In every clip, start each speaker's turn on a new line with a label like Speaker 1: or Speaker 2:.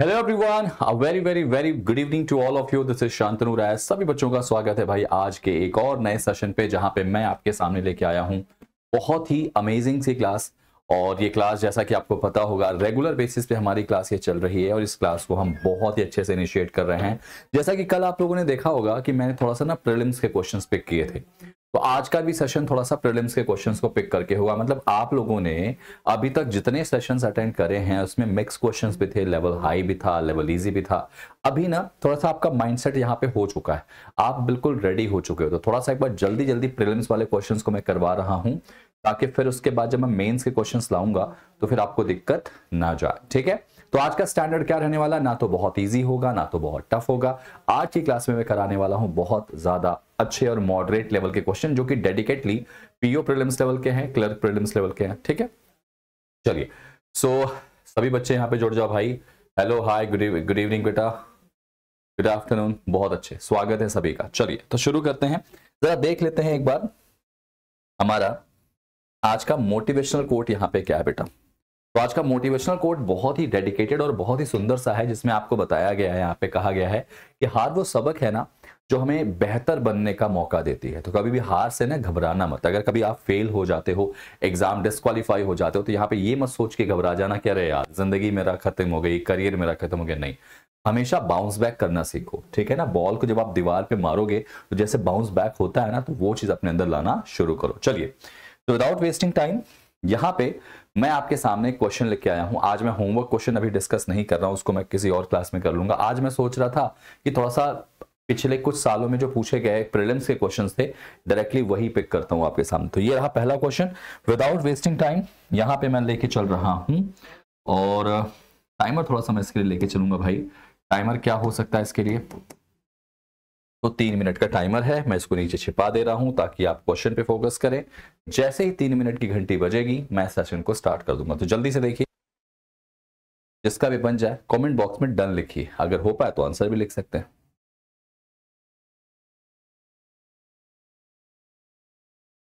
Speaker 1: Hello everyone a very very very good evening to all of you this is Shantanu Rai
Speaker 2: सभी बच्चों का स्वागत है भाई आज के एक और नए सेशन पे जहां पे मैं आपके सामने लेके आया हूं बहुत ही अमेजिंग सी क्लास और ये क्लास जैसा कि आपको पता होगा रेगुलर बेसिस पे हमारी क्लास ये चल रही है और इस क्लास को हम बहुत ही अच्छे से इनिशिएट कर रहे हैं जैसा कि कल आप लोगों ने देखा होगा कि मैंने थोड़ा सा ना प्रिलिम्स के क्वेश्चंस पिक किए थे तो आज का भी सेशन थोड़ा सा प्रीलिम्स के क्वेश्चंस को पिक करके हुआ मतलब आप लोगों ने अभी तक जितने सेशंस अटेंड करे हैं उसमें मिक्स क्वेश्चंस भी थे लेवल हाई भी था लेवल इजी भी था अभी ना थोड़ा सा आपका माइंडसेट यहाँ पे हो चुका है आप बिल्कुल रेडी हो चुके हो तो थोड़ा सा एक बार जल्दी जल्दी प्रिलिम्स वाले क्वेश्चन को मैं करवा रहा हूँ ताकि फिर उसके बाद जब मैं मेन्स के क्वेश्चन लाऊंगा तो फिर आपको दिक्कत ना जाए ठीक है तो आज का स्टैंडर्ड क्या रहने वाला ना तो बहुत ईजी होगा ना तो बहुत टफ होगा आज की क्लास में मैं कराने वाला हूँ बहुत ज्यादा अच्छे और मॉडरेट लेवल के क्वेश्चन जो कि डेडिकेटली पीओ प्रीलिम्स लेवल के हैं क्लर्क प्रीलिम्स लेवल के हैं ठीक है चलिए सो so, सभी बच्चे यहाँ पे जुड़ जाओ भाई हेलो हाय गुड इवनिंग बेटा गुड आफ्टरनून बहुत अच्छे स्वागत है सभी का चलिए तो शुरू करते हैं जरा देख लेते हैं एक बार हमारा आज का मोटिवेशनल कोट यहाँ पे क्या है बेटा तो आज का मोटिवेशनल कोट बहुत ही डेडिकेटेड और बहुत ही सुंदर सा है जिसमें आपको बताया गया है यहाँ पे कहा गया है कि हार वो सबक है ना जो हमें बेहतर बनने का मौका देती है तो कभी भी हार से ना घबराना मत अगर कभी आप फेल हो जाते हो एग्जाम डिस्कालीफाई हो जाते हो तो यहाँ पे ये मत सोच के घबरा जाना क्या अरे यार जिंदगी मेरा खत्म हो गई करियर मेरा खत्म हो गया नहीं हमेशा बाउंस बैक करना सीखो ठीक है ना बॉल को जब आप दीवार पे मारोगे तो जैसे बाउंस बैक होता है ना तो वो चीज अपने अंदर लाना शुरू करो चलिए तो विदाउट वेस्टिंग टाइम यहाँ पे मैं आपके सामने क्वेश्चन लेके आया हूं आज मैं होमवर्क क्वेश्चन अभी डिस्कस नहीं कर रहा हूं उसको मैं किसी और क्लास में कर लूंगा आज मैं सोच रहा था कि थोड़ा सा पिछले कुछ सालों में जो पूछे गए प्रिलिम्स के क्वेश्चंस थे डायरेक्टली वही पिक करता हूं आपके सामने तो ये रहा पहला क्वेश्चन विदाउट वेस्टिंग टाइम यहाँ पे मैं लेके चल रहा हूँ और टाइमर थोड़ा सा मैं इसके लिए लेके चलूंगा भाई टाइमर क्या हो सकता है इसके लिए तो तीन मिनट का टाइमर है मैं इसको नीचे छिपा दे रहा हूं ताकि आप क्वेश्चन पे फोकस करें जैसे ही तीन मिनट की घंटी बजेगी मैं सेशन को स्टार्ट कर दूंगा तो जल्दी से देखिए जिसका
Speaker 1: भी बन जाए कमेंट बॉक्स में डन लिखिए अगर हो पाए तो आंसर भी लिख सकते हैं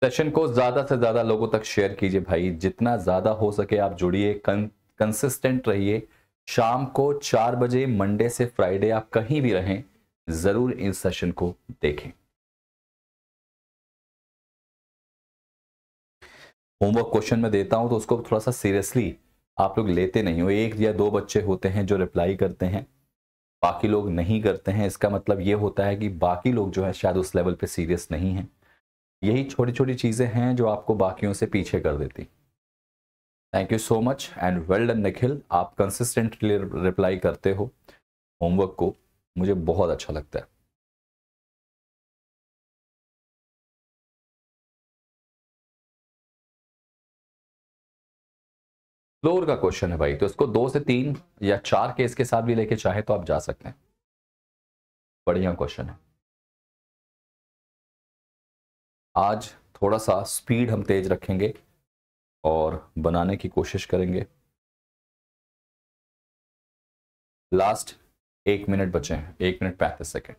Speaker 1: सेशन को ज्यादा से ज्यादा
Speaker 2: लोगों तक शेयर कीजिए भाई जितना ज्यादा हो सके आप जुड़िए कंसिस्टेंट रहिए शाम को चार बजे मंडे से फ्राइडे आप कहीं भी रहें ज़रूर इन सेशन को देखें होमवर्क क्वेश्चन में देता हूं तो उसको थोड़ा सा सीरियसली आप लोग लेते नहीं हो एक या दो बच्चे होते हैं जो रिप्लाई करते हैं बाकी लोग नहीं करते हैं इसका मतलब ये होता है कि बाकी लोग जो है शायद उस लेवल पे सीरियस नहीं हैं यही छोटी छोटी चीज़ें हैं जो आपको बाकियों से पीछे कर देती thank you so much and well done Nikhil आप कंसिस्टेंटली
Speaker 1: रिप्लाई करते हो होमवर्क को मुझे बहुत अच्छा लगता है फ्लोर का क्वेश्चन है भाई तो इसको दो से तीन
Speaker 2: या चार केस के साथ भी लेके चाहे तो आप जा सकते हैं बढ़िया क्वेश्चन है
Speaker 1: आज थोड़ा सा स्पीड हम तेज रखेंगे और बनाने की कोशिश करेंगे लास्ट एक मिनट बचे हैं एक मिनट पैंतीस सेकेंड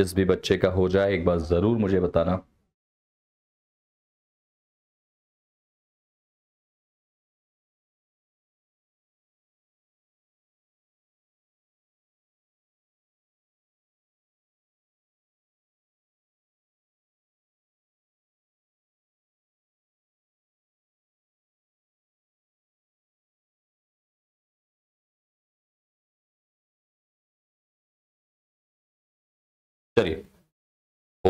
Speaker 1: जिस भी बच्चे का हो जाए एक बार ज़रूर मुझे बताना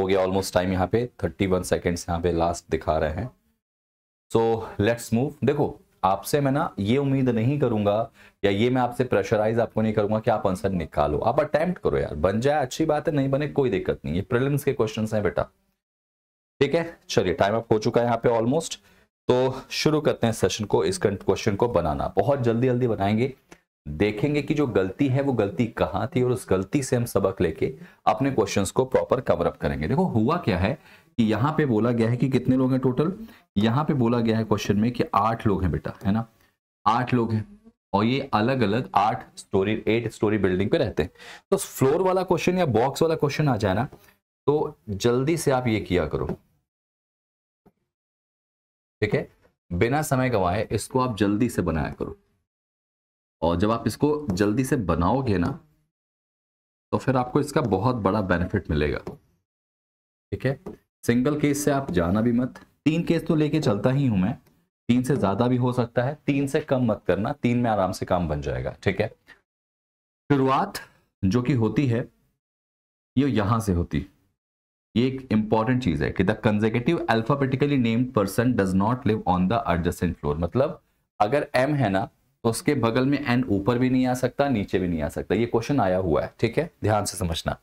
Speaker 1: गया ऑलमोस्ट टाइम यहाँ पे थर्टी वन
Speaker 2: सेकेंड्स यहाँ पे लास्ट दिखा रहे हैं सो लेट्स मूव देखो आपसे मैं ना ये उम्मीद नहीं करूंगा या ये मैं आपसे प्रेशराइज आपको नहीं करूंगा कि आप आंसर निकालो आप अटेम्प्ट करो यार बन जाए अच्छी बात है नहीं बने कोई दिक्कत नहीं ये प्रिलिम्स के क्वेश्चन हैं बेटा ठीक है चलिए टाइम अप हो चुका है यहाँ पे ऑलमोस्ट तो शुरू करते हैं सेशन को इस क्वेश्चन को बनाना बहुत जल्दी जल्दी बनाएंगे देखेंगे कि जो गलती है वो गलती कहाँ थी और उस गलती से हम सबक लेके अपने क्वेश्चंस को प्रॉपर कवर अप करेंगे देखो हुआ क्या है कि यहाँ पे बोला गया है कि कितने लोग हैं टोटल यहाँ पे बोला गया है क्वेश्चन में कि आठ लोग हैं बेटा है ना आठ लोग हैं और ये अलग अलग आठ स्टोरी एट स्टोरी बिल्डिंग पे रहते हैं तो फ्लोर वाला क्वेश्चन या बॉक्स वाला क्वेश्चन आ जाए ना तो जल्दी से आप ये किया करो ठीक है बिना समय गंवाए इसको आप जल्दी से बनाया करो और जब आप इसको जल्दी से बनाओगे ना तो फिर आपको इसका बहुत बड़ा बेनिफिट मिलेगा ठीक है सिंगल केस से आप जाना भी मत तीन केस तो लेके चलता ही हूं मैं तीन से ज्यादा भी हो सकता है तीन से कम मत करना तीन में आराम से काम बन जाएगा ठीक है शुरुआत जो कि होती है ये यहां से होती ये एक इंपॉर्टेंट चीज है कि the consecutive alphabetically named person does not live on the adjacent floor मतलब अगर एम है ना उसके बगल में एन ऊपर भी नहीं आ सकता नीचे भी नहीं आ सकता ये क्वेश्चन आया हुआ है ठीक है ध्यान से समझना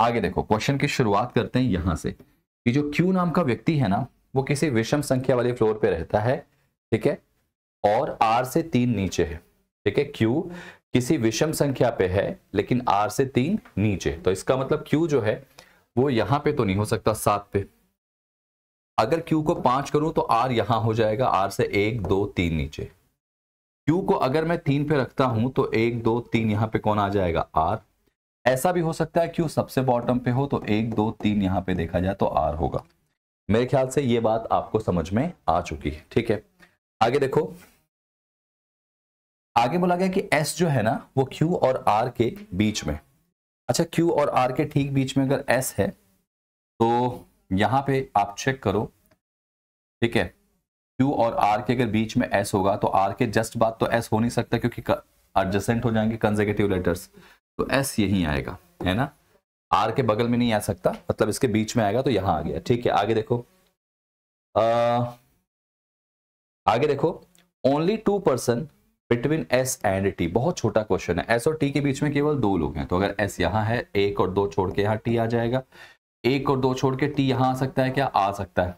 Speaker 2: आगे देखो क्वेश्चन की शुरुआत करते हैं यहां से कि जो क्यू नाम का व्यक्ति है ना वो किसी विषम संख्या वाले फ्लोर पे रहता है ठीक है और आर से तीन नीचे है ठीक है क्यू किसी विषम संख्या पे है लेकिन आर से तीन नीचे तो इसका मतलब क्यू जो है वो यहां पे तो नहीं हो सकता सात पे अगर क्यू को पांच करूं तो आर यहां हो जाएगा आर से एक दो तीन नीचे क्यू को अगर मैं तीन पे रखता हूं तो एक दो तीन यहाँ पे कौन आ जाएगा आर ऐसा भी हो सकता है क्यू सबसे बॉटम पे हो तो एक दो तीन यहाँ पे देखा जाए तो आर होगा मेरे ख्याल से ये बात आपको समझ में आ चुकी है ठीक है आगे देखो आगे बोला गया कि एस जो है ना वो क्यू और आर के बीच में अच्छा क्यू और आर के ठीक बीच में अगर एस है तो यहां पे आप चेक करो ठीक है क्यू और आर के अगर बीच में एस होगा तो आर के जस्ट बाद तो एस हो नहीं सकता क्योंकि एडजस्टेंट हो जाएंगे कंजेगेटिव लेटर्स तो एस यही आएगा है ना आर के बगल में नहीं आ सकता मतलब इसके बीच में आएगा तो यहां आ गया ठीक है आगे देखो आ, आगे देखो only two person between S and T बहुत छोटा क्वेश्चन है एस और टी के बीच में केवल दो लोग हैं तो अगर एस यहाँ है एक और दो छोड़ के यहाँ टी आ जाएगा एक और दो छोड़ के टी यहाँ आ सकता है क्या आ सकता है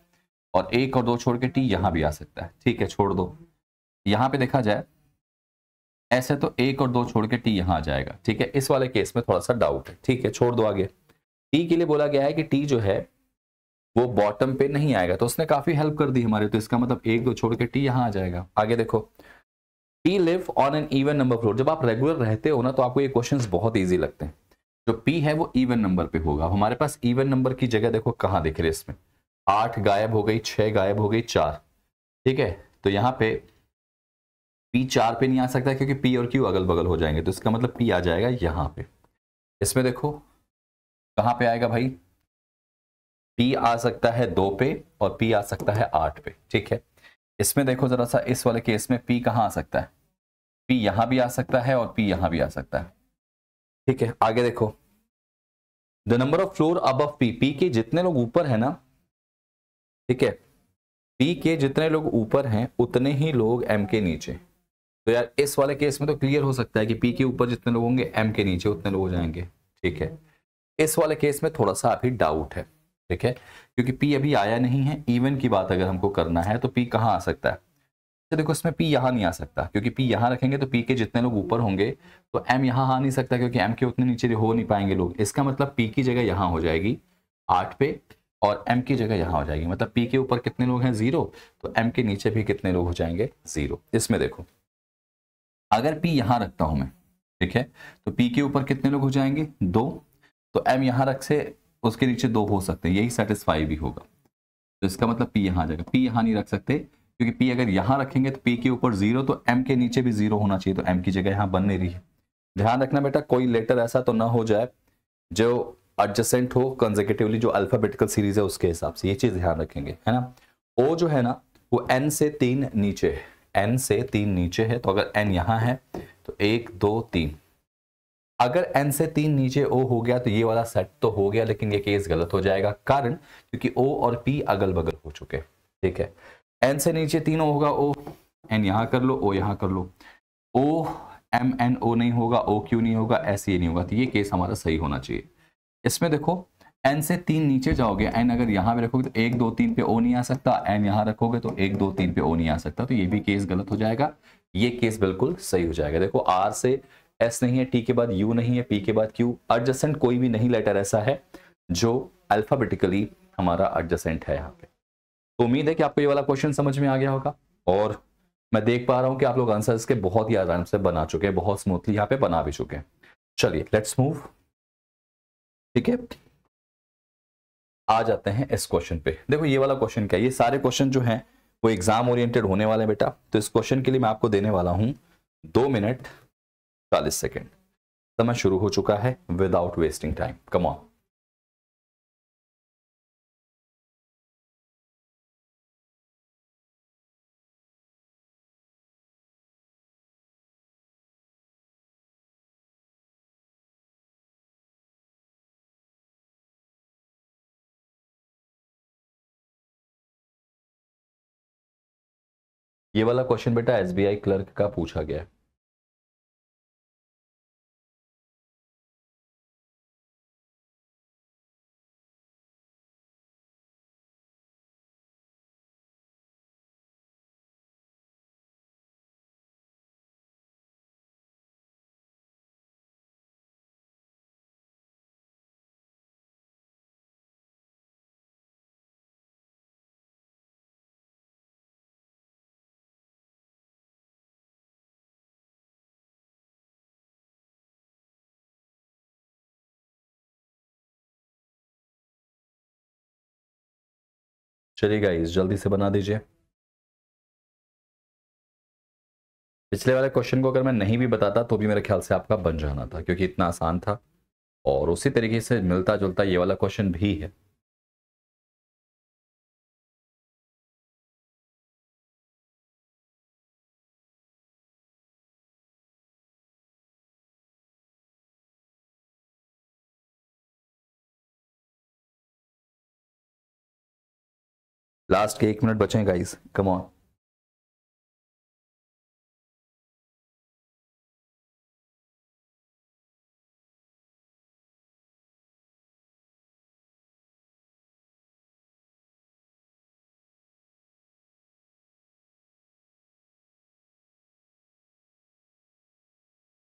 Speaker 2: और एक और दो छोड़ के टी यहां भी आ सकता है ठीक है छोड़ दो यहां पे देखा जाए ऐसे तो एक और दो छोड़ के टी यहां आ जाएगा ठीक है इस वाले केस में थोड़ा सा डाउट है ठीक है छोड़ दो आगे टी के लिए बोला गया है कि टी जो है वो बॉटम पे नहीं आएगा तो उसने काफी हेल्प कर दी हमारे तो इसका मतलब एक दो छोड़ के टी यहां आ जाएगा आगे देखो T live on an even number floor जब आप रेगुलर रहते हो ना तो आपको ये क्वेश्चन बहुत ईजी लगते हैं जो पी है वो इवन नंबर पे होगा हमारे पास इवन नंबर की जगह देखो कहाँ दिख रही है इसमें आठ गायब हो गई छह गायब हो गई चार ठीक है तो यहां पे पी चार पे नहीं आ सकता क्योंकि पी और क्यू अगल बगल हो जाएंगे तो इसका मतलब पी आ जाएगा यहां पे इसमें देखो कहां पे आएगा भाई पी आ सकता है दो पे और पी आ सकता है आठ पे ठीक है इसमें देखो जरा सा इस वाले केस में पी कहां आ सकता है पी यहां भी आ सकता है और पी यहां भी आ सकता है ठीक है आगे देखो द नंबर ऑफ फ्लोर अब पी पी के जितने लोग ऊपर है ना ठीक है पी के जितने लोग ऊपर हैं उतने ही लोग एम के नीचे तो यार इस वाले केस में तो क्लियर हो सकता है कि पी के ऊपर जितने लोग होंगे एम के नीचे उतने लोग हो जाएंगे ठीक है इस वाले केस में थोड़ा सा अभी डाउट है ठीक है क्योंकि पी अभी आया नहीं है इवन की बात अगर हमको करना है तो पी कहाँ आ सकता है तो देखो इसमें पी यहाँ नहीं आ सकता क्योंकि पी यहाँ रखेंगे तो पी के जितने लोग ऊपर होंगे तो एम यहाँ आ नहीं सकता क्योंकि एम के उतने नीचे हो नहीं पाएंगे लोग इसका मतलब पी की जगह यहाँ हो जाएगी आठ पे और m की जगह यहाँ हो जाएगी मतलब p के ऊपर कितने लोग हैं जीरो तो m के नीचे भी कितने लोग हो जाएंगे जीरो इसमें देखो अगर p यहाँ रखता हूँ मैं ठीक है तो p के ऊपर कितने लोग हो जाएंगे दो तो m यहाँ रख से उसके नीचे दो हो सकते हैं यही सेटिस्फाई भी होगा तो इसका मतलब p यहाँ आ जाएगा p यहाँ नहीं रख सकते क्योंकि p अगर यहाँ रखेंगे तो p के ऊपर जीरो तो एम के नीचे भी जीरो होना चाहिए तो एम की जगह यहाँ बन नहीं रही है ध्यान रखना बेटा कोई लेटर ऐसा तो ना हो जाए जो एडजसेंट हो कंजर्केटिवली जो अल्फाबेटिकल सीरीज है उसके हिसाब से ये चीज ध्यान रखेंगे है ना ओ जो है ना वो एन से तीन नीचे एन से तीन नीचे है तो अगर एन यहां है तो एक दो तीन अगर एन से तीन नीचे ओ हो गया तो ये वाला सेट तो हो गया लेकिन ये केस गलत हो जाएगा कारण क्योंकि ओ और पी अगल बगल हो चुके ठीक है एन से नीचे तीन ओ होगा ओ एन यहां कर लो ओ यहाँ कर लो ओ एम एन ओ नहीं होगा ओ क्यू नहीं होगा ऐसे नहीं होगा तो ये केस हमारा सही होना चाहिए इसमें देखो एन से तीन नीचे जाओगे एन अगर यहां पे रखोगे तो एक दो तीन पे ओ नहीं आ सकता एन यहाँ रखोगे तो एक दो तीन पे ओ नहीं आ सकता तो ये भी केस गलत हो जाएगा ये केस बिल्कुल सही हो जाएगा देखो आर से एस नहीं है टी के बाद यू नहीं है पी के बाद क्यू एडजसेंट कोई भी नहीं लेटर ऐसा है जो अल्फाबेटिकली हमारा एडजसेंट है यहाँ पे तो उम्मीद है कि आपको ये वाला क्वेश्चन समझ में आ गया होगा और मैं देख पा रहा हूं कि आप लोग आंसर इसके बहुत ही आराम से बना चुके हैं बहुत स्मूथली यहाँ पे बना भी चुके हैं चलिए लेट्स मूव ठीक है आ जाते हैं इस क्वेश्चन पे देखो ये वाला क्वेश्चन क्या है ये सारे क्वेश्चन जो हैं वो एग्जाम ओरिएंटेड होने वाले हैं बेटा तो इस क्वेश्चन के लिए मैं आपको देने वाला
Speaker 1: हूं दो मिनट चालीस सेकेंड समय शुरू हो चुका है विदाउट वेस्टिंग टाइम कमऑन ये वाला क्वेश्चन बेटा एसबीआई क्लर्क का पूछा गया है चलिए गाइस जल्दी से बना दीजिए
Speaker 2: पिछले वाले क्वेश्चन को अगर मैं नहीं भी बताता तो भी मेरे ख्याल से आपका बन जाना था क्योंकि इतना आसान था
Speaker 1: और उसी तरीके से मिलता जुलता ये वाला क्वेश्चन भी है लास्ट के एक मिनट बचे हैं गाइस कम ऑन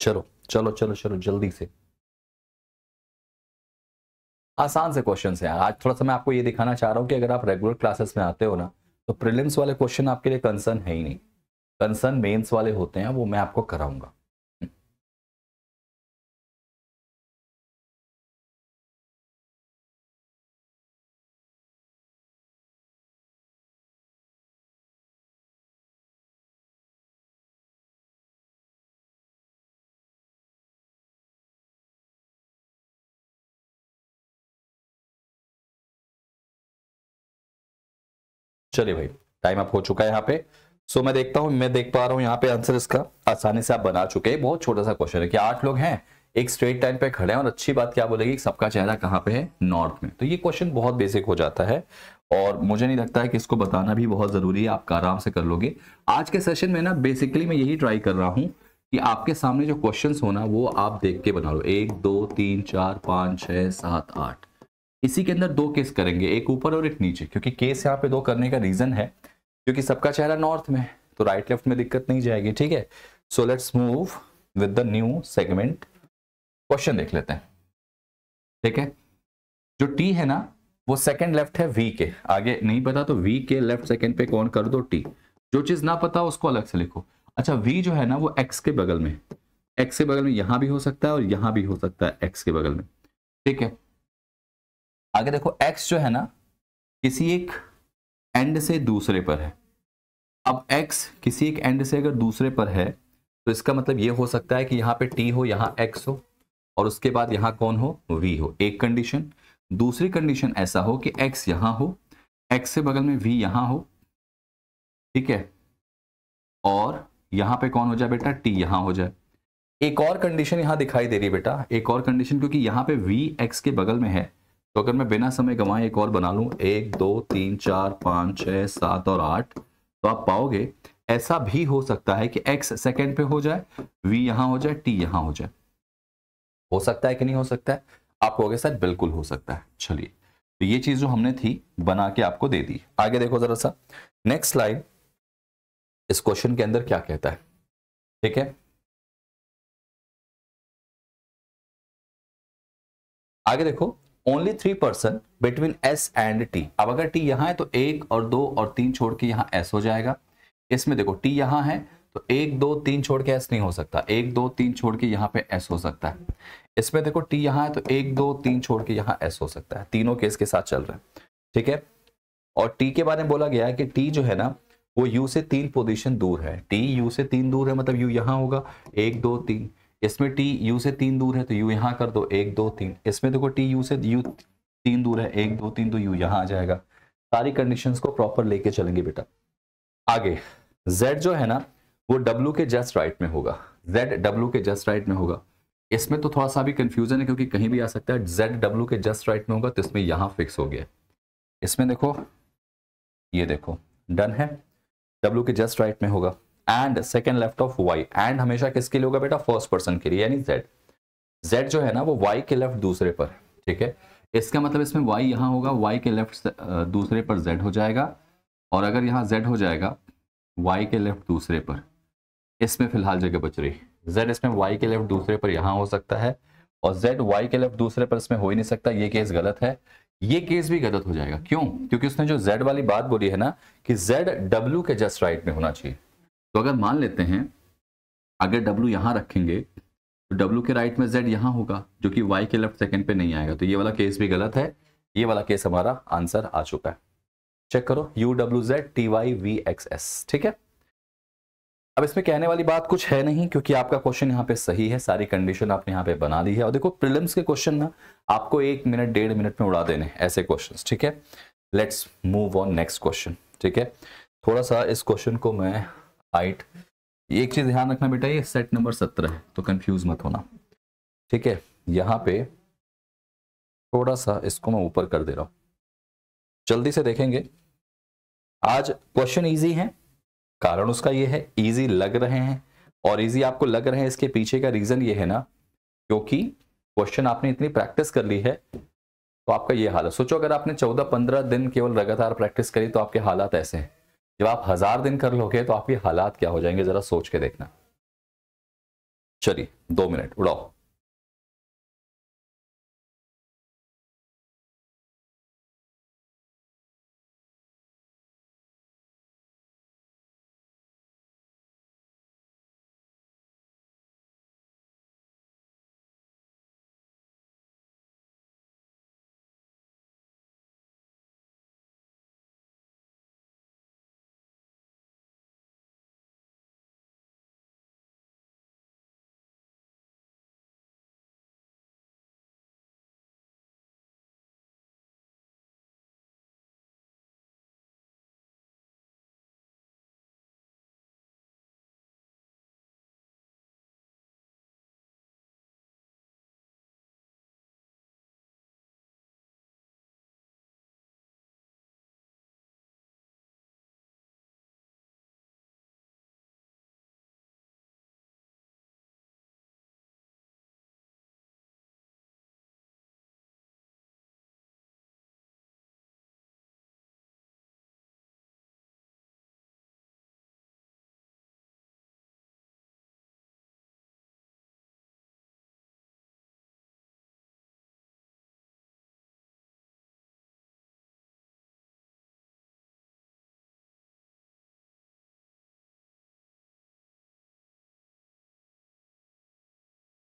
Speaker 1: चलो चलो चलो चलो जल्दी से आसान से क्वेश्चन है आज थोड़ा सा मैं आपको ये दिखाना चाह रहा हूँ कि अगर आप रेगुलर
Speaker 2: क्लासेस में आते हो ना तो प्रिलिम्स वाले क्वेश्चन आपके लिए कंसर्न है ही नहीं कंसर्न मेंस वाले होते
Speaker 1: हैं वो मैं आपको कराऊंगा चलिए भाई टाइम अप हो चुका है यहाँ पे सो मैं देखता हूँ मैं देख पा रहा हूँ यहाँ पे आंसर इसका
Speaker 2: आसानी से आप बना चुके हैं बहुत छोटा सा क्वेश्चन है कि आठ लोग हैं एक स्ट्रेट टाइम पे खड़े हैं और अच्छी बात क्या बोलेगी सबका चेहरा कहाँ पे है नॉर्थ में तो ये क्वेश्चन बहुत बेसिक हो जाता है और मुझे नहीं लगता है कि इसको बताना भी बहुत जरूरी है आप आराम से कर लोगे आज के सेशन में ना बेसिकली मैं यही ट्राई कर रहा हूँ कि आपके सामने जो क्वेश्चन होना वो आप देख के बना लो एक दो तीन चार पाँच छः सात आठ इसी के अंदर दो केस करेंगे एक ऊपर और एक नीचे क्योंकि केस यहाँ पे दो करने का रीजन है क्योंकि सबका चेहरा नॉर्थ में तो राइट लेफ्ट में दिक्कत नहीं जाएगी ठीक है so let's move with the new segment question देख लेते हैं ठीक है जो टी है ना वो सेकंड लेफ्ट है वी के आगे नहीं पता तो वी के लेफ्ट सेकंड पे कौन कर दो टी जो चीज ना पता उसको अलग से लिखो अच्छा वी जो है ना वो एक्स के बगल में एक्स के बगल में यहां भी हो सकता है और यहां भी हो सकता है एक्स के बगल में ठीक है आगे देखो एक्स जो है ना किसी एक एंड से दूसरे पर है अब एक्स किसी एक एंड से अगर दूसरे पर है तो इसका मतलब ये हो सकता है कि यहाँ पे टी हो यहाँ एक्स हो और उसके बाद यहाँ कौन हो वी हो एक कंडीशन दूसरी कंडीशन ऐसा हो कि एक्स यहाँ हो एक्स से बगल में वी यहाँ हो ठीक है और यहाँ पे कौन हो जाए बेटा टी यहाँ हो जाए एक और कंडीशन यहाँ दिखाई दे रही है बेटा एक और कंडीशन क्योंकि यहाँ पे वी एक्स के बगल में है तो अगर मैं बिना समय गवाए एक और बना लूं एक दो तीन चार पांच छह सात और आठ तो आप पाओगे ऐसा भी हो सकता है कि x सेकेंड पे हो जाए v यहां हो जाए t यहां हो जाए हो सकता है कि नहीं हो सकता है आप कहोगे सर बिल्कुल हो सकता है चलिए तो ये चीज जो हमने थी बना के आपको दे दी
Speaker 1: आगे देखो जरा सा नेक्स्ट स्लाइड इस क्वेश्चन के अंदर क्या कहता है ठीक है आगे देखो only three person between S and T अब अगर टी यहां है तो एक
Speaker 2: और दो और तीन छोड़ के यहां एस हो जाएगा इसमें देखो टी यहां है तो एक दो तीन छोड़ के एस नहीं हो सकता एक दो तीन छोड़ के यहां पे एस हो सकता है इसमें देखो टी यहां है तो एक दो तीन छोड़ के यहां एस हो सकता है तीनों केस के साथ चल रहा है ठीक है और टी के बारे में बोला गया है कि टी जो है ना वो यू से तीन पोजिशन दूर है टी यू से तीन दूर है मतलब यू यहां होगा एक दो तीन इसमें टी यू से तीन दूर है तो यू यहाँ कर दो एक दो तीन इसमें देखो टी यू से यू तीन दूर है एक दो तीन तो यू यहाँ आ जाएगा सारी कंडीशन को प्रॉपर लेके चलेंगे बेटा आगे जेड जो है ना वो डब्ल्यू के जस्ट राइट में होगा जेड डब्ल्यू के जस्ट राइट में होगा इसमें तो थोड़ा सा भी कंफ्यूजन है क्योंकि कहीं भी आ सकता है जेड डब्ल्यू के जस्ट राइट में होगा तो इसमें यहाँ फिक्स हो गया इसमें देखो ये देखो डन है डब्ल्यू के जस्ट राइट में होगा and second left of Y and हमेशा किसके लिए होगा बेटा फर्स्ट पर्सन के लिए यानी जेड जेड जो है ना वो वाई के लेफ्ट दूसरे पर ठीक है इसका मतलब इसमें वाई यहां होगा वाई के लेफ्ट दूसरे पर जेड हो जाएगा और अगर यहाँ जेड हो जाएगा वाई के लेफ्ट दूसरे पर इसमें फिलहाल जगह बच रही जेड इसमें वाई के लेफ्ट दूसरे पर यहाँ हो सकता है और जेड वाई के लेफ्ट दूसरे पर इसमें हो ही नहीं सकता ये केस गलत है ये केस भी गलत हो जाएगा क्यों क्योंकि उसने जो जेड वाली बात बोली है ना कि जेड डब्ल्यू के जस्ट राइट में होना चाहिए तो अगर मान लेते हैं अगर W यहाँ रखेंगे तो W के राइट में Z यहाँ होगा जो कि Y के लेफ्ट सेकेंड पे नहीं आएगा तो ये वाला केस भी गलत है ये वाला केस हमारा आंसर आ चुका है चेक करो U W Z T Y V X S ठीक है अब इसमें कहने वाली बात कुछ है नहीं क्योंकि आपका क्वेश्चन यहाँ पे सही है सारी कंडीशन आपने यहाँ पे बना दी है और देखो प्रिलिम्स के क्वेश्चन ना आपको एक मिनट डेढ़ मिनट में उड़ा देने ऐसे क्वेश्चंस ठीक है let's move on next question ठीक है थोड़ा सा इस क्वेश्चन को मैं हाइट एक चीज ध्यान रखना बेटा ये सेट नंबर सत्रह है तो कंफ्यूज मत होना ठीक है यहाँ पे थोड़ा सा इसको मैं ऊपर कर दे रहा हूं जल्दी से देखेंगे आज क्वेश्चन इजी है कारण उसका ये है इजी लग रहे हैं और इजी आपको लग रहे हैं इसके पीछे का रीजन ये है ना क्योंकि क्वेश्चन आपने इतनी प्रैक्टिस कर ली है तो आपका ये हाल है सोचो अगर आपने चौदह पंद्रह दिन केवल लगातार प्रैक्टिस करी तो आपके हालात ऐसे हैं जब आप हजार दिन कर लोगे तो आपके हालात क्या हो जाएंगे जरा सोच के देखना
Speaker 1: चलिए दो मिनट उड़ाओ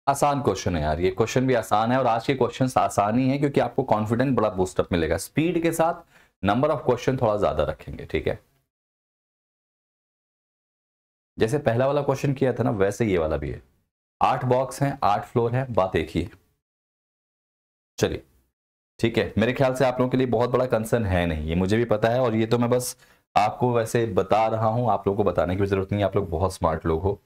Speaker 1: आसान क्वेश्चन है यार ये क्वेश्चन भी आसान है और आज के क्वेश्चन
Speaker 2: आसान ही है क्योंकि आपको कॉन्फिडेंस बड़ा बूस्टअप मिलेगा स्पीड के साथ नंबर ऑफ क्वेश्चन थोड़ा ज्यादा रखेंगे ठीक है जैसे पहला वाला क्वेश्चन किया था ना वैसे ये वाला भी है आठ बॉक्स हैं आठ फ्लोर है बात एक ही है चलिए ठीक है मेरे ख्याल से आप लोगों के लिए बहुत बड़ा कंसर्न है नहीं ये मुझे भी पता है और ये तो मैं बस आपको वैसे बता रहा हूं आप लोगों को बताने की जरूरत नहीं आप लोग बहुत स्मार्ट लोग हो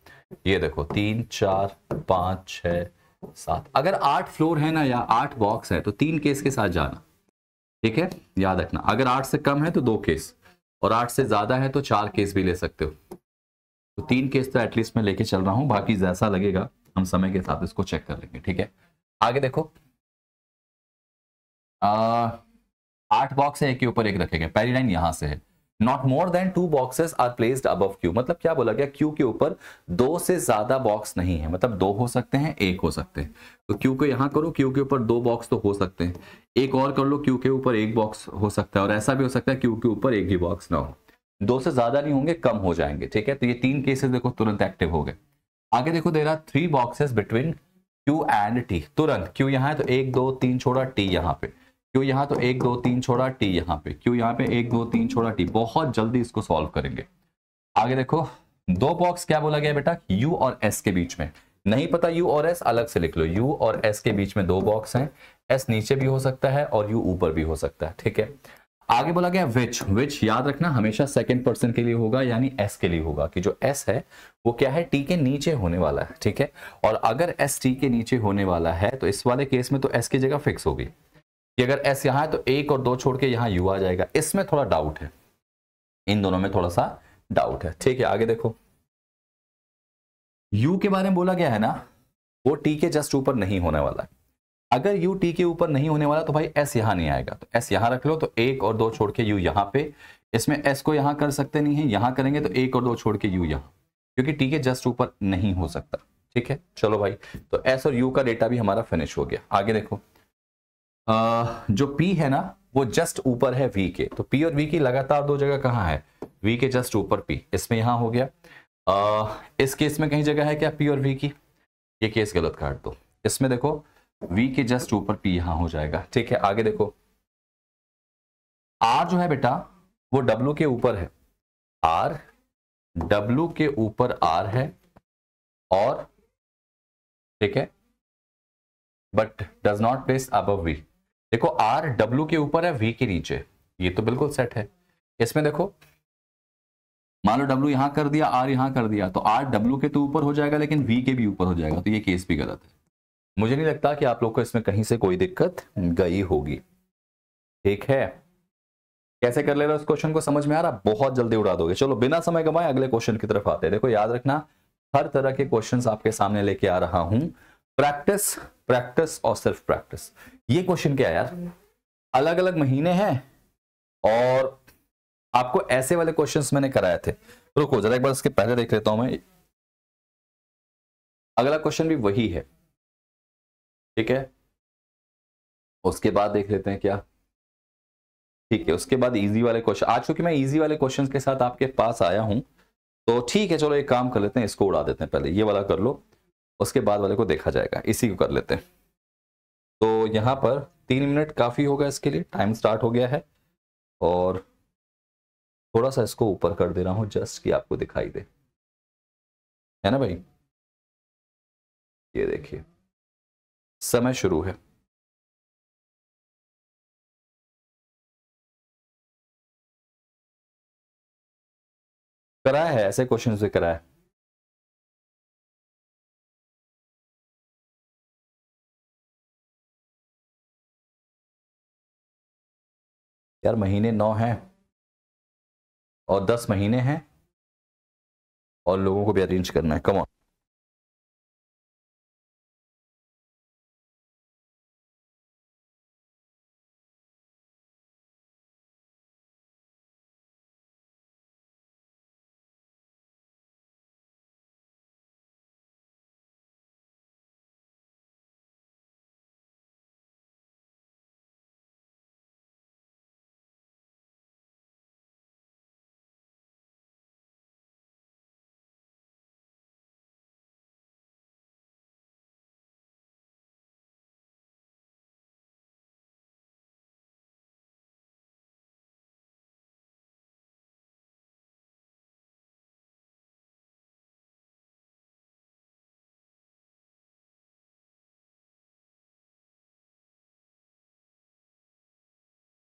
Speaker 2: ये देखो तीन चार पाँच छ सात अगर आठ फ्लोर है ना या आठ बॉक्स है तो तीन केस के साथ जाना ठीक है याद रखना अगर आठ से कम है तो दो केस और आठ से ज्यादा है तो चार केस भी ले सकते हो तो तीन केस तो एटलीस्ट मैं लेके चल रहा हूं बाकी जैसा लगेगा हम समय के साथ इसको चेक कर लेंगे ठीक है आगे देखो आठ बॉक्स है एक के ऊपर एक रखेगा पहली लाइन यहां से है not more than two boxes are placed अब क्यू मतलब क्या बोला गया क्यू के ऊपर दो से ज्यादा बॉक्स नहीं है मतलब दो हो सकते हैं एक हो सकते हैं तो क्यू को यहां करो क्यू के ऊपर दो बॉक्स तो हो सकते हैं एक और कर लो क्यू के ऊपर एक बॉक्स हो सकता है और ऐसा भी हो सकता है क्यू के ऊपर एक ही बॉक्स ना हो दो से ज्यादा नहीं होंगे कम हो जाएंगे ठीक है तो ये तीन केसेस देखो तुरंत एक्टिव हो गए आगे देखो दे रहा three boxes between Q and T तुरंत क्यू यहां है तो एक दो तीन छोड़ा टी यहाँ पे क्यों यहाँ तो एक दो तीन छोड़ा टी यहाँ पे क्यों यहाँ पे एक दो तीन छोड़ा टी बहुत जल्दी इसको सॉल्व करेंगे आगे देखो दो बॉक्स क्या बोला गया बेटा यू और एस के बीच में नहीं पता यू और एस अलग से लिख लो यू और एस के बीच में दो बॉक्स हैं एस नीचे भी हो सकता है और यू ऊपर भी हो सकता है ठीक है आगे बोला गया विच विच याद रखना हमेशा सेकेंड पर्सन के लिए होगा यानी एस के लिए होगा कि जो एस है वो क्या है टी के नीचे होने वाला है ठीक है और अगर एस टी के नीचे होने वाला है तो इस वाले केस में तो एस की जगह फिक्स होगी कि अगर एस यहां है तो एक और दो छोड़ के यहां यू आ जाएगा इसमें थोड़ा डाउट है इन दोनों में थोड़ा सा डाउट है ठीक है आगे देखो यू के बारे में बोला गया है ना वो टी के जस्ट ऊपर नहीं होने वाला है अगर यू टी के ऊपर नहीं होने वाला तो भाई एस यहां नहीं आएगा तो एस यहां रख लो तो एक और दो छोड़ के यू यहां पे इसमें एस को यहां कर सकते नहीं है यहां करेंगे तो एक और दो छोड़ के यू यहां क्योंकि टी के जस्ट ऊपर नहीं हो सकता ठीक है चलो भाई तो एस और यू का डेटा भी हमारा फिनिश हो गया आगे देखो जो पी है ना वो जस्ट ऊपर है वी के तो पी और वी की लगातार दो जगह कहाँ है वी के जस्ट ऊपर पी इसमें यहाँ हो गया आ, इस केस में कहीं जगह है क्या पी और वी की ये केस गलत काट दो इसमें देखो वी के जस्ट ऊपर पी यहाँ हो जाएगा ठीक है आगे देखो आर जो है बेटा वो W के ऊपर है आर W के ऊपर आर है और ठीक है बट डज नॉट प्लेस अब वी देखो आर डब्ल्यू के ऊपर है वी के नीचे ये तो बिल्कुल सेट है इसमें देखो मान लो डब्ल्यू यहां कर दिया आर यहां कर दिया तो आर डब्ल्यू के तो ऊपर हो जाएगा लेकिन वी के भी ऊपर हो जाएगा तो ये केस भी गलत है मुझे नहीं लगता कि आप लोग को इसमें कहीं से कोई दिक्कत गई होगी ठीक है कैसे कर ले रहे हो इस क्वेश्चन को समझ में आ रहा बहुत जल्दी उड़ा दोगे चलो बिना समय गवाए अगले क्वेश्चन की तरफ आते हैं देखो याद रखना हर तरह के क्वेश्चंस आपके सामने लेके आ रहा हूं प्रैक्टिस प्रैक्टिस और सिर्फ प्रैक्टिस ये क्वेश्चन क्या है यार हम्म। अलग अलग महीने हैं और आपको ऐसे वाले क्वेश्चंस मैंने कराए थे रुको जरा एक बार इसके पहले देख लेता हूं मैं
Speaker 1: अगला क्वेश्चन भी वही है ठीक है उसके बाद देख लेते हैं क्या ठीक है उसके बाद इजी वाले क्वेश्चन आज चुकी मैं
Speaker 2: इजी वाले क्वेश्चन के साथ आपके पास आया हूं तो ठीक है चलो एक काम कर लेते हैं इसको उड़ा देते हैं पहले ये वाला कर लो उसके बाद वाले को देखा जाएगा इसी को कर लेते हैं तो यहाँ पर तीन मिनट काफ़ी होगा इसके लिए टाइम स्टार्ट हो गया है और
Speaker 1: थोड़ा सा इसको ऊपर कर दे रहा हूँ जस्ट कि आपको दिखाई दे है ना भाई ये देखिए समय शुरू है कराया है ऐसे क्वेश्चन भी कराया है यार महीने नौ हैं और दस महीने हैं और लोगों को भी अरेंज करना है कम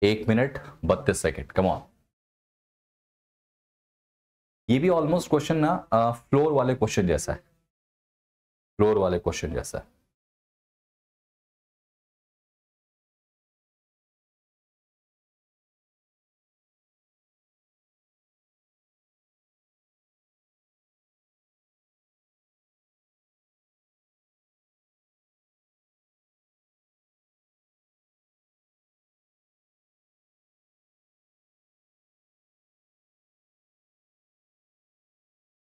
Speaker 1: एक मिनट बत्तीस सेकेंड कमॉन ये भी ऑलमोस्ट क्वेश्चन ना फ्लोर वाले क्वेश्चन जैसा है फ्लोर वाले क्वेश्चन जैसा है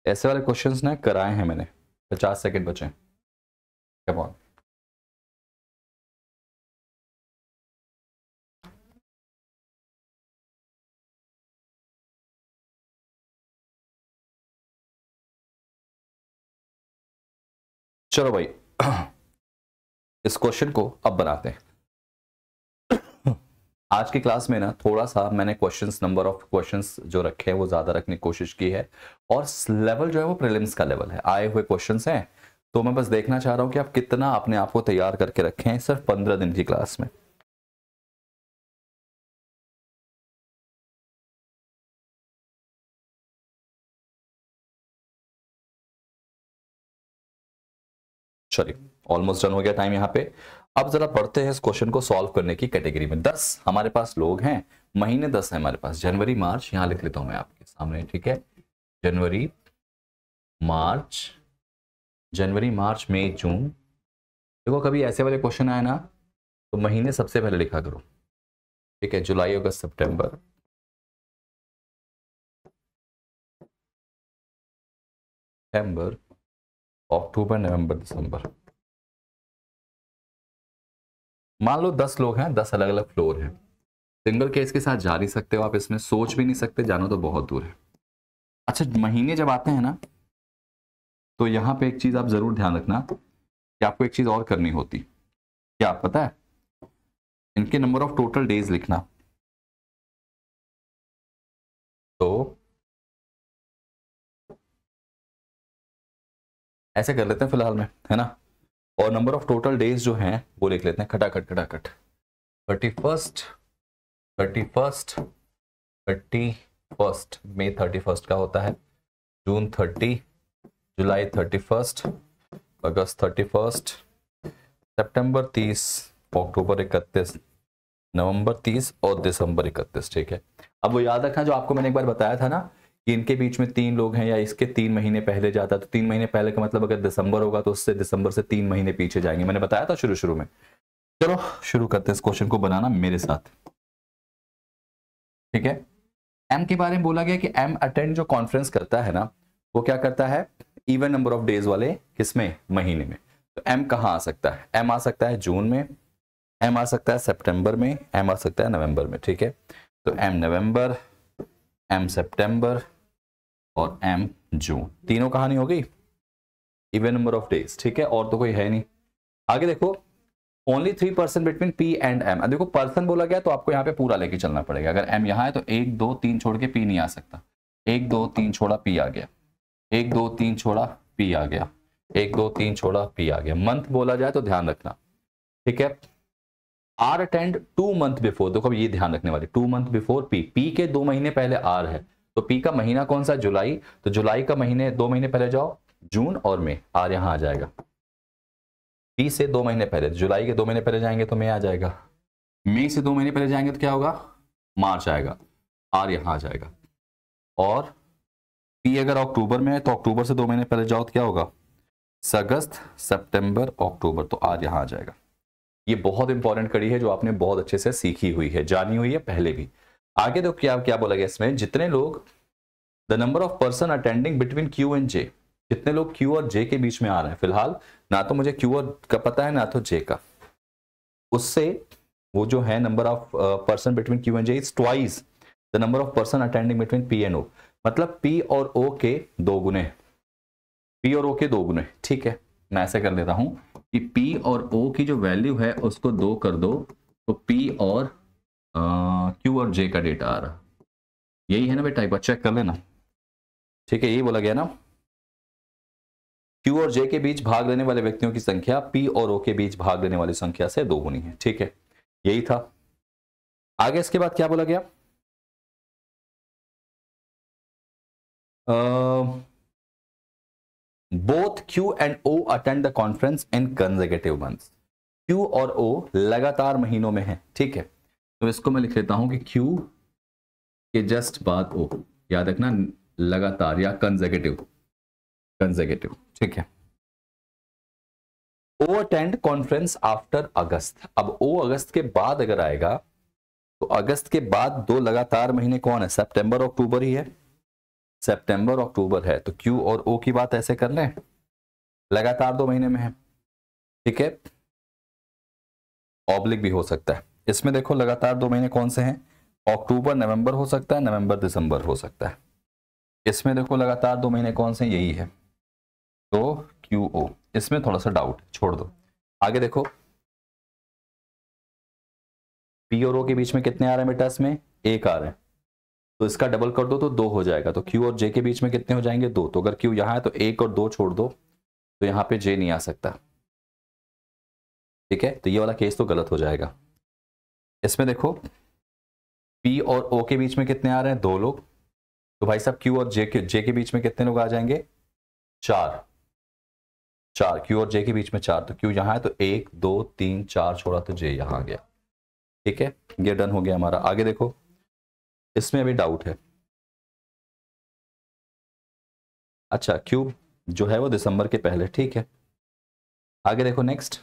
Speaker 1: ऐसे वाले क्वेश्चंस ना कराए हैं मैंने पचास सेकंड बचे कम ऑन चलो भाई इस क्वेश्चन को अब बनाते हैं
Speaker 2: आज की क्लास में ना थोड़ा सा मैंने क्वेश्चंस नंबर ऑफ क्वेश्चंस जो रखे हैं वो ज़्यादा रखने की कोशिश की है और लेवल जो है वो प्रीलिम्स का लेवल है आए हुए क्वेश्चंस
Speaker 1: हैं तो मैं बस देखना चाह रहा हूं कि आप कितना अपने आप को तैयार करके रखे हैं सिर्फ पंद्रह दिन की क्लास में चलिए ऑलमोस्ट डन हो गया टाइम यहाँ पे अब जरा पढ़ते हैं इस क्वेश्चन
Speaker 2: को सॉल्व करने की कैटेगरी में दस हमारे पास लोग हैं महीने दस है हमारे पास जनवरी मार्च यहाँ लिख लेता हूं मैं आपके सामने ठीक है जनवरी मार्च जनवरी मार्च मई जून देखो कभी ऐसे वाले क्वेश्चन आए ना तो
Speaker 1: महीने सबसे पहले लिखा करो ठीक है जुलाई अगस्त सितंबर सितंबर अक्टूबर नवंबर दिसंबर मान
Speaker 2: लो दस लोग हैं दस अलग अलग फ्लोर हैं सिंगल केस के साथ जा नहीं सकते हो आप इसमें सोच भी नहीं सकते जाना तो बहुत दूर है अच्छा महीने जब आते हैं ना तो यहाँ पे एक चीज़ आप ज़रूर ध्यान रखना कि आपको एक चीज़ और करनी होती क्या आप पता है
Speaker 1: इनके नंबर ऑफ टोटल डेज लिखना तो ऐसे कर लेते हैं फिलहाल में है ना और नंबर ऑफ टोटल डेज जो हैं वो लिख लेते हैं खटाखट खटाखट
Speaker 2: thirty first thirty first thirty first May thirty first का होता है June thirty July thirty first August thirty first September तीस अक्टूबर इकतीस नवंबर तीस और दिसंबर इकतीस ठीक है अब वो याद रखना जो आपको मैंने एक बार बताया था ना इनके बीच में तीन लोग हैं या इसके तीन महीने पहले जाता तो तीन महीने पहले का मतलब अगर दिसंबर होगा तो उससे दिसंबर से तीन महीने पीछे जाएंगे मैंने बताया था शुरू शुरू में चलो शुरू करते हैं इस क्वेश्चन को बनाना मेरे साथ ठीक है एम के बारे में बोला गया कि एम अटेंड जो कॉन्फ्रेंस करता है ना वो क्या करता है इवन नंबर ऑफ डेज वाले किसमें महीने में तो एम कहाँ आ सकता है एम आ सकता है जून में एम आ सकता है सेप्टेम्बर में एम आ सकता है नवम्बर में ठीक है तो एम नवंबर एम सेप्टेम्बर और एम जून तीनों कहानी हो गई इवन नंबर ऑफ डेज ठीक है और तो कोई है नहीं आगे देखो only three person between P and M देखो पर्सन बोला गया तो आपको यहाँ पे पूरा लेके चलना पड़ेगा अगर एम यहाँ है तो एक दो तीन छोड़ के पी नहीं आ सकता एक दो तीन छोड़ा पी आ गया एक दो तीन छोड़ा पी आ गया एक दो तीन छोड़ा पी आ गया मंथ बोला जाए तो ध्यान रखना ठीक है R attend two month before देखो अब ये ध्यान रखने वाले two month before P P के दो महीने पहले आर है तो पी का महीना कौन सा जुलाई तो जुलाई का महीने दो महीने पहले जाओ जून और मई आर यहां आ जाएगा पी से दो महीने पहले तो जुलाई के दो महीने पहले जाएंगे तो मई आ जाएगा मई से दो महीने पहले जाएंगे तो क्या होगा मार्च आएगा आर यहां आ जाएगा और पी अगर अक्टूबर में है तो अक्टूबर से दो महीने पहले जाओ तो क्या होगा अगस्त सितंबर अक्टूबर तो आज यहां आ जाएगा ये बहुत इंपॉर्टेंट कड़ी है जो आपने बहुत अच्छे से सीखी हुई है जानी हुई है पहले भी आगे तो क्या क्या बोला गया इसमें जितने लोग the number of person attending between Q and J जितने लोग क्यू और जे के बीच में आ रहे हैं फिलहाल ना तो मुझे क्यू और का पता है ना तो जे का उससे वो जो है number of person between Q and J is twice the number of person attending between P and O मतलब पी और ओ के दो गुने पी और ओ के दो गुने ठीक है मैं ऐसे कर देता हूं कि पी और ओ की जो वैल्यू है उसको दो कर दो तो पी और क्यू और जे का डेटा आ रहा यही है ना बेटा एक बार चेक कर लेना ठीक है यही बोला गया ना क्यू और जे के बीच भाग लेने वाले व्यक्तियों की संख्या पी और ओ के बीच भाग लेने वाली संख्या से दो गुनी है ठीक है
Speaker 1: यही था आगे इसके बाद क्या बोला गया both Q
Speaker 2: and O attend the conference in consecutive month Q और ओ लगातार महीनों में है ठीक है तो इसको मैं लिख लेता हूं कि Q के जस्ट बाद O याद रखना लगातार या कंजेगेटिव कंजेगेटिव ठीक है O attend conference after August अब ओ अगस्त के बाद अगर आएगा तो अगस्त के बाद दो लगातार महीने कौन है सितंबर अक्टूबर ही है सितंबर अक्टूबर है तो क्यू और ओ की बात ऐसे कर लें लगातार दो महीने में है ठीक है ऑब्लिक भी हो सकता है इसमें देखो लगातार दो महीने कौन से हैं अक्टूबर नवंबर हो सकता है नवंबर दिसंबर हो सकता है इसमें देखो लगातार दो महीने कौन से यही है तो क्यू ओ इसमें थोड़ा सा डाउट छोड़ दो आगे देखो पी और ओ के बीच में कितने आ रहे हैं बेटा इसमें एक आ रहे हैं तो इसका डबल कर दो तो दो हो जाएगा तो क्यू और जे के बीच में कितने हो जाएंगे दो तो अगर क्यू यहां है तो एक और दो छोड़ दो तो यहां पर जे नहीं आ सकता ठीक है तो ये वाला केस तो गलत हो जाएगा इसमें देखो पी और ओ के बीच में कितने आ रहे हैं दो लोग तो भाई साहब क्यू और जे के जे के बीच में कितने लोग आ जाएंगे चार चार क्यू और जे के बीच में चार तो क्यू यहां है तो एक दो तीन चार छोड़ा तो जे यहां आ गया
Speaker 1: ठीक है ये डन हो गया हमारा आगे देखो इसमें अभी डाउट है अच्छा क्यूब जो है वो दिसंबर के पहले ठीक है आगे देखो नेक्स्ट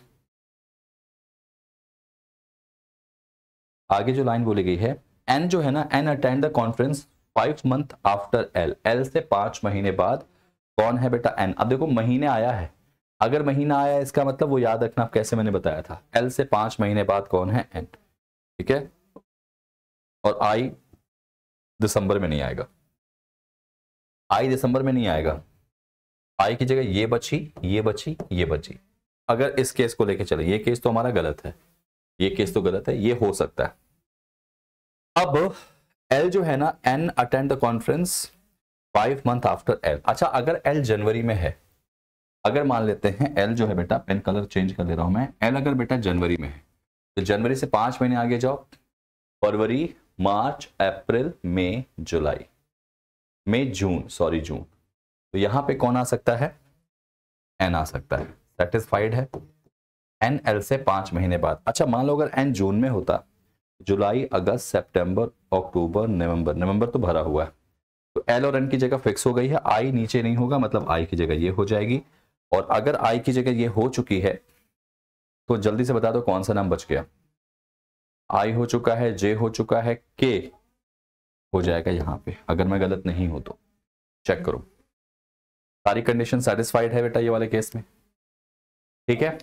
Speaker 1: आगे जो लाइन बोली गई है एन जो है ना N attend the conference five
Speaker 2: month after L L से पांच महीने बाद कौन है बेटा एन अब देखो महीने आया है अगर महीना आया इसका मतलब वो याद रखना कैसे मैंने बताया था एल से पांच महीने बाद कौन है
Speaker 1: एन ठीक है और आई दिसंबर में नहीं आएगा आई दिसंबर में नहीं आएगा आई की जगह ये बची
Speaker 2: ये बची ये बची अगर इस केस को लेके चले ये केस तो हमारा गलत है ये केस तो गलत है ये हो सकता है अब एल जो है ना N attend the conference five month after L अच्छा अगर एल जनवरी में है अगर मान लेते हैं एल जो है बेटा पेन कलर चेंज कर दे रहा हूं मैं एल अगर बेटा जनवरी में है तो जनवरी से पांच महीने आगे जाओ फरवरी मार्च अप्रैल मई जुलाई मई जून सॉरी जून तो यहां पे कौन आ सकता है एन आ सकता है सेटिस्फाइड है एन एल से पांच महीने बाद अच्छा मान लो अगर एन जून में होता जुलाई अगस्त सितंबर अक्टूबर नवंबर नवंबर तो भरा हुआ है तो एल और एन की जगह फिक्स हो गई है आई नीचे नहीं होगा मतलब आई की जगह ये हो जाएगी और अगर आई की जगह ये हो चुकी है तो जल्दी से बता दो कौन सा नाम बच गया आई हो चुका है जे हो चुका है के हो जाएगा यहाँ पे अगर मैं गलत नहीं हो तो चेक करो सारी कंडीशन सेटिस्फाइड है बेटा ये वाले केस में ठीक है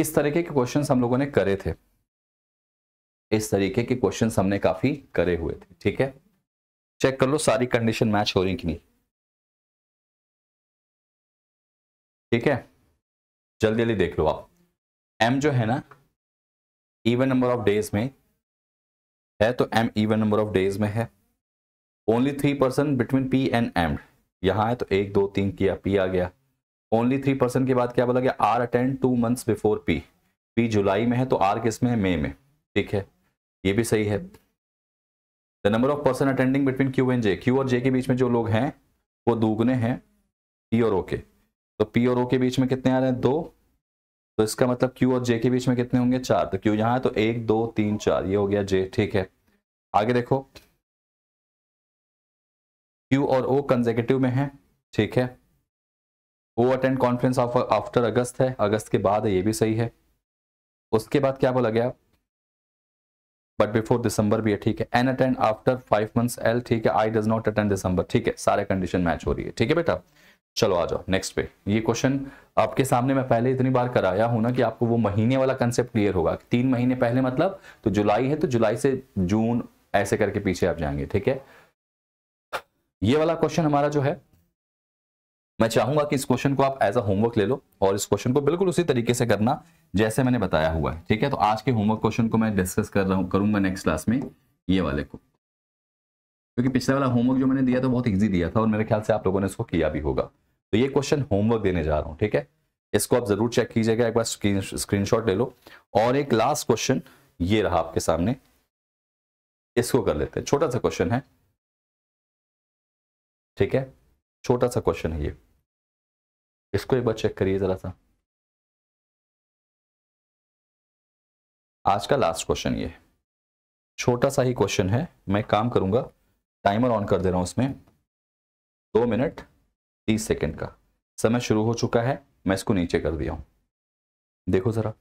Speaker 2: इस तरीके के क्वेश्चन हम लोगों ने करे थे
Speaker 1: इस तरीके के क्वेश्चन हमने काफी करे हुए थे ठीक है चेक कर लो सारी कंडीशन मैच हो रही कि नहीं ठीक है जल्दी जल्दी देख लो आप एम जो है ना
Speaker 2: इवन नंबर ऑफ डेज में है तो M even number of days में है only three percent between P and M यहां है तो एक दो तीन किया पी आ गया ओनली थ्री परसेंट की बात क्या बोला गया R attend two months before P P July में है तो आर किस में है मई में ठीक है ये भी सही है the number of person attending between Q and J Q और जे के बीच में जो लोग हैं वो दोगुने हैं पी और ओ के तो पी और ओ के बीच में कितने आ रहे हैं दो तो इसका मतलब क्यू और जे के बीच में कितने होंगे चार तो क्यू यहाँ है तो एक दो तीन चार ये हो गया जे ठीक है आगे देखो क्यू और ओ कंजेकेटिव में है ठीक है वो attend conference of after August है अगस्त के बाद है ये भी सही है उसके बाद क्या बोला गया बट बिफोर दिसंबर भी है ठीक है N attend after five months L ठीक है I does not attend December ठीक है सारे कंडीशन मैच हो रही है ठीक है बेटा चलो आ जाओ नेक्स्ट पे ये क्वेश्चन आपके सामने मैं पहले इतनी बार कराया हूं ना कि आपको वो महीने वाला कंसेप्ट क्लियर होगा तीन महीने पहले मतलब तो जुलाई है तो जुलाई से जून ऐसे करके पीछे आप जाएंगे ठीक है ये वाला क्वेश्चन हमारा जो है मैं चाहूंगा कि इस क्वेश्चन को आप एज अ होमवर्क ले लो और इस क्वेश्चन को बिल्कुल उसी तरीके से करना जैसे मैंने बताया हुआ है ठीक है तो आज के होमवर्क क्वेश्चन को मैं डिस्कस कर रहा हूँ करूंगा नेक्स्ट क्लास में ये वाले को क्योंकि पिछले वाला होमवर्क जो मैंने दिया था बहुत ईजी दिया था और मेरे ख्याल से आप लोगों ने इसको किया भी होगा तो ये क्वेश्चन होमवर्क देने जा रहा हूँ ठीक है इसको आप जरूर चेक कीजिएगा एक बार स्क्रीन ले लो और एक लास्ट क्वेश्चन
Speaker 1: ये रहा आपके सामने इसको कर लेते हैं छोटा सा क्वेश्चन है ठीक है छोटा सा क्वेश्चन है ये इसको एक बार चेक करिए ज़रा सा आज का लास्ट क्वेश्चन ये छोटा सा ही क्वेश्चन है मैं काम करूंगा टाइमर ऑन कर दे रहा हूं इसमें दो मिनट तीस सेकेंड का समय शुरू हो चुका है मैं इसको नीचे कर दिया हूं देखो ज़रा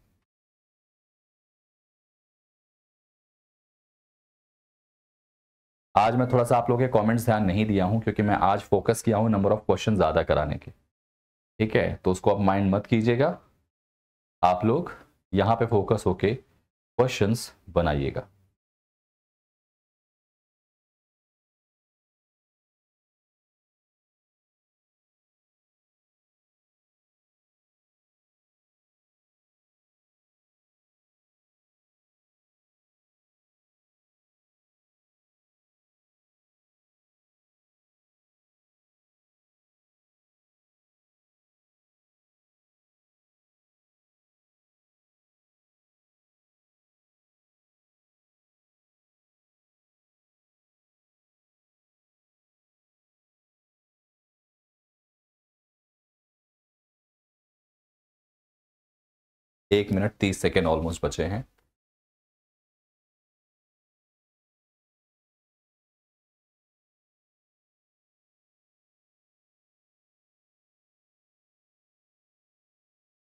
Speaker 1: आज मैं थोड़ा सा आप लोगों के कमेंट्स
Speaker 2: ध्यान नहीं दिया हूं क्योंकि मैं आज फोकस किया हूं नंबर ऑफ क्वेश्चन ज़्यादा कराने के ठीक है तो
Speaker 1: उसको आप माइंड मत कीजिएगा आप लोग यहाँ पे फोकस होके क्वेश्चंस बनाइएगा एक मिनट तीस सेकेंड ऑलमोस्ट बचे हैं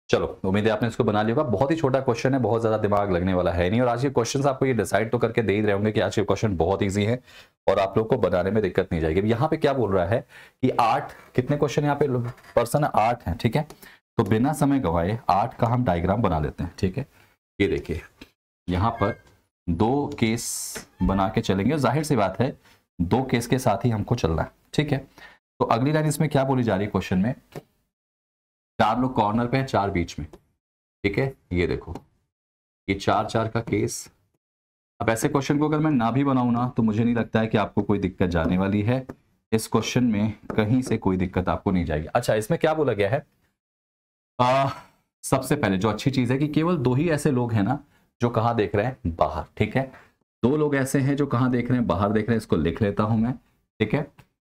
Speaker 1: चलो उम्मीद है आपने इसको बना लिया होगा बहुत ही छोटा क्वेश्चन है बहुत ज्यादा दिमाग लगने वाला है नहीं
Speaker 2: और आज के क्वेश्चन आपको ये डिसाइड तो करके दे ही रहे होंगे कि आज के क्वेश्चन बहुत ईजी है और आप लोग को बनाने में दिक्कत नहीं जाएगी यहाँ पे क्या बोल रहा है कि आठ कितने क्वेश्चन यहाँ पे पर्सन आठ है ठीक है तो बिना समय गवाए आठ का हम डायग्राम बना लेते हैं ठीक है ये देखिए यहाँ पर दो केस बना के चलेंगे जाहिर सी बात है दो केस के साथ ही हमको चलना है ठीक है तो अगली लाइन इसमें क्या बोली जा रही है क्वेश्चन में चार लोग कॉर्नर पे हैं चार बीच में ठीक है ये देखो ये चार चार का केस अब ऐसे क्वेश्चन को अगर मैं ना भी बनाऊ ना तो मुझे नहीं लगता है कि आपको कोई दिक्कत जाने वाली है इस क्वेश्चन में कहीं से कोई दिक्कत आपको नहीं जाएगी अच्छा इसमें क्या बोला गया है आ, सबसे पहले जो अच्छी चीज है कि केवल दो ही ऐसे लोग हैं ना जो कहा देख रहे हैं बाहर ठीक है दो लोग ऐसे हैं जो कहा देख रहे हैं बाहर देख रहे हैं इसको लिख लेता हूं मैं ठीक है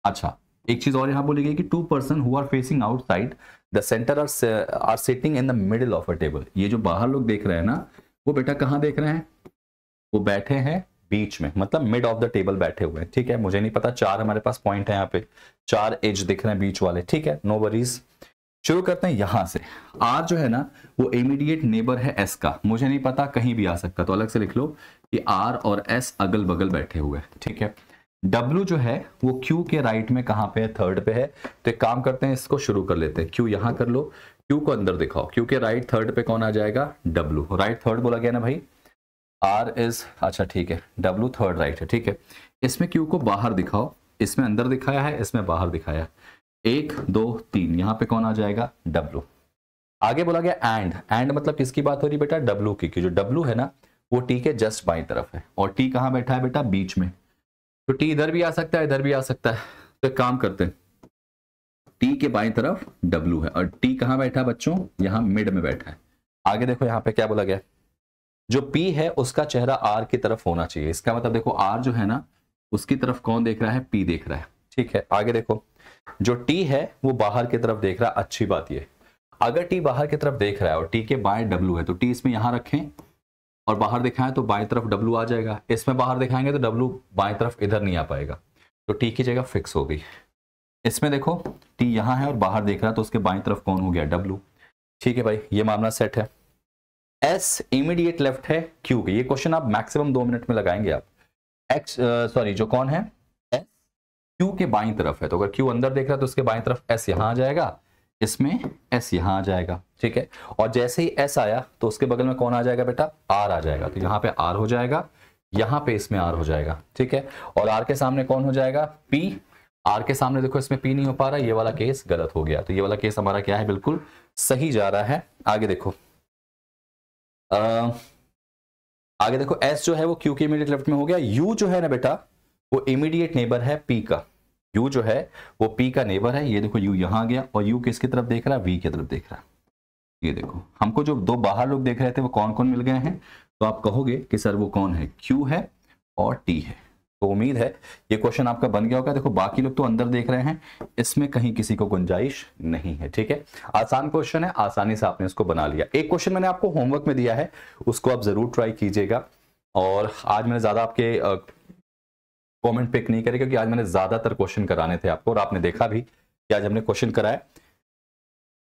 Speaker 2: अच्छा एक चीज और यहां बोली गई कि two person who are facing outside the centre are are sitting in the middle of a table ये जो बाहर लोग देख रहे हैं ना वो बेटा कहाँ देख रहे हैं वो बैठे हैं बीच में मतलब मिड ऑफ द टेबल बैठे हुए हैं ठीक है मुझे नहीं पता चार हमारे पास पॉइंट है यहाँ पे चार एज दिख रहे हैं बीच वाले ठीक है नो वरीज no शुरू करते हैं यहां से आर जो है ना वो इमीडिएट नेबर है एस का मुझे नहीं पता कहीं भी आ सकता तो अलग से लिख लो कि आर और एस अगल बगल बैठे हुए ठीक है W जो है वो Q के राइट में कहां पे है थर्ड पे है तो एक काम करते हैं इसको शुरू कर लेते हैं Q यहां कर लो Q को अंदर दिखाओ Q के राइट थर्ड पे कौन आ जाएगा W राइट थर्ड बोला गया ना भाई R इज अच्छा ठीक है W थर्ड राइट है ठीक है इसमें Q को बाहर दिखाओ इसमें अंदर दिखाया है इसमें बाहर दिखाया है एक दो तीन यहां पे कौन आ जाएगा डब्लू आगे बोला गया एंड एंड मतलब किसकी बात हो रही बेटा डब्लू की जो डब्लू है ना वो टी के जस्ट बाई तरफ है और टी कहां बैठा है बेटा बीच में तो टी इधर भी आ सकता है इधर भी आ सकता है तो काम करते हैं टी के बाई तरफ W है और टी कहां बैठा है बच्चों यहां मिड में बैठा है आगे देखो यहां पर क्या बोला गया जो पी है उसका चेहरा आर की तरफ होना चाहिए इसका मतलब देखो आर जो है ना उसकी तरफ कौन देख रहा है पी देख रहा है ठीक है आगे देखो जो टी है वो बाहर की तरफ देख रहा है अच्छी बात ये अगर टी बाहर की तरफ देख रहा है और टी के बाएं डब्लू है तो टी इसमें यहां रखें और बाहर दिखाएं तो बाएं तरफ डब्लू आ जाएगा इसमें बाहर दिखाएंगे तो डब्लू बाएं तरफ इधर नहीं आ पाएगा तो टी की जगह फिक्स हो गई इसमें देखो टी यहां है और बाहर देख रहा है तो उसके बाई तरफ कौन हो गया डब्ल्यू ठीक है भाई ये मामला सेट है एस इमीडिएट लेफ्ट है क्यू के ये क्वेश्चन आप मैक्सिमम दो मिनट में लगाएंगे आप एक्स सॉरी जो कौन है क्यू के बाई तरफ है तो अगर क्यू अंदर देख रहा है तो उसके बाई तरफ एस यहां आ जाएगा इसमें एस यहां आ जाएगा ठीक है और जैसे ही एस आया तो उसके बगल में कौन आ जाएगा बेटा आर आ जाएगा तो यहां पर आर हो जाएगा यहां पे इसमें आर हो जाएगा ठीक है और आर के सामने कौन हो जाएगा पी आर के सामने देखो इसमें पी नहीं हो पा रहा ये वाला केस गलत हो गया तो ये वाला केस हमारा क्या है बिल्कुल सही जा रहा है आगे देखो आ, आगे देखो एस जो है वो क्यू के इमीडिएट लेफ्ट में हो गया यू जो है ना बेटा वो इमीडिएट नेबर है पी का यू जो है वो पी का नेबर है ये देखो यू यहां गया और यू किसकी तरफ देख रहा है वी की तरफ देख रहा है ये देखो हमको जो दो बाहर लोग देख रहे थे वो कौन कौन मिल गए हैं तो आप कहोगे कि सर वो कौन है क्यू है और टी है तो उम्मीद है ये क्वेश्चन आपका बन गया होगा देखो बाकी लोग तो अंदर देख रहे हैं इसमें कहीं किसी को गुंजाइश नहीं है ठीक है आसान क्वेश्चन है आसानी से आपने इसको बना लिया एक क्वेश्चन मैंने आपको होमवर्क में दिया है उसको आप जरूर ट्राई कीजिएगा और आज मैंने ज़्यादा आपके कमेंट पिक नहीं करे क्योंकि आज मैंने ज़्यादातर क्वेश्चन कराने थे आपको और आपने देखा भी कि आज हमने क्वेश्चन कराए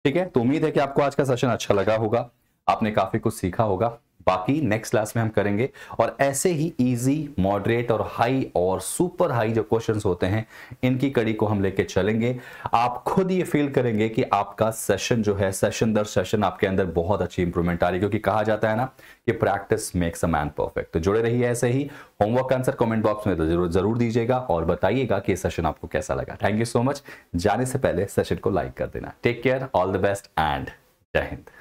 Speaker 2: ठीक है तो उम्मीद है कि आपको आज का सेशन अच्छा लगा होगा आपने काफ़ी कुछ सीखा होगा बाकी नेक्स्ट क्लास में हम करेंगे और ऐसे ही इजी मॉडरेट और हाई और सुपर हाई जो क्वेश्चंस होते हैं इनकी कड़ी को हम लेके चलेंगे आप खुद ये फील करेंगे कि आपका सेशन जो है सेशन दर सेशन आपके अंदर बहुत अच्छी इंप्रूवमेंट आ रही है क्योंकि कहा जाता है ना कि practice makes a man perfect तो जुड़े रहिए ऐसे ही होमवर्क आंसर कॉमेंट बॉक्स में तो जरूर जरूर दीजिएगा और बताइएगा कि सेशन
Speaker 1: आपको कैसा लगा थैंक यू सो मच जाने से पहले सेशन को लाइक कर देना take care all the best and जय हिंद